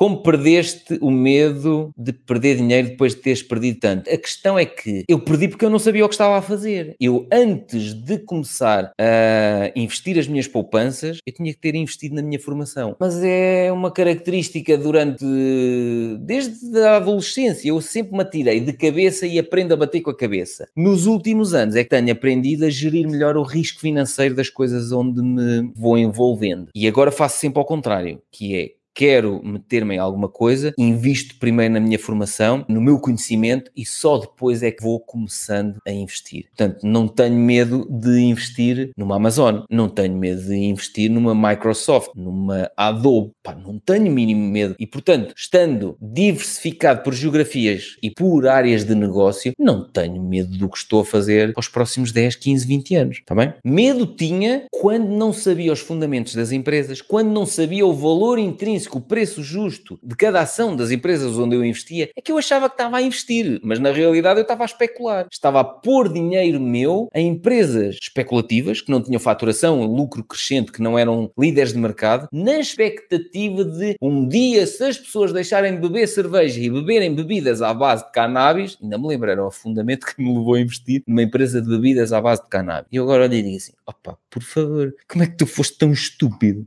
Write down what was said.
Como perdeste o medo de perder dinheiro depois de teres perdido tanto? A questão é que eu perdi porque eu não sabia o que estava a fazer. Eu, antes de começar a investir as minhas poupanças, eu tinha que ter investido na minha formação. Mas é uma característica durante. desde a adolescência. Eu sempre me atirei de cabeça e aprendo a bater com a cabeça. Nos últimos anos é que tenho aprendido a gerir melhor o risco financeiro das coisas onde me vou envolvendo. E agora faço sempre ao contrário, que é quero meter-me em alguma coisa, invisto primeiro na minha formação, no meu conhecimento e só depois é que vou começando a investir. Portanto, não tenho medo de investir numa Amazon, não tenho medo de investir numa Microsoft, numa Adobe, Pá, não tenho mínimo medo. E portanto, estando diversificado por geografias e por áreas de negócio, não tenho medo do que estou a fazer aos próximos 10, 15, 20 anos, está bem? Medo tinha quando não sabia os fundamentos das empresas, quando não sabia o valor intrínseco que o preço justo de cada ação das empresas onde eu investia é que eu achava que estava a investir, mas na realidade eu estava a especular. Estava a pôr dinheiro meu em empresas especulativas que não tinham faturação, lucro crescente, que não eram líderes de mercado, na expectativa de um dia, se as pessoas deixarem de beber cerveja e beberem bebidas à base de cannabis, ainda me lembro, era o fundamento que me levou a investir numa empresa de bebidas à base de cannabis. E eu agora olhei e digo assim: opa, por favor, como é que tu foste tão estúpido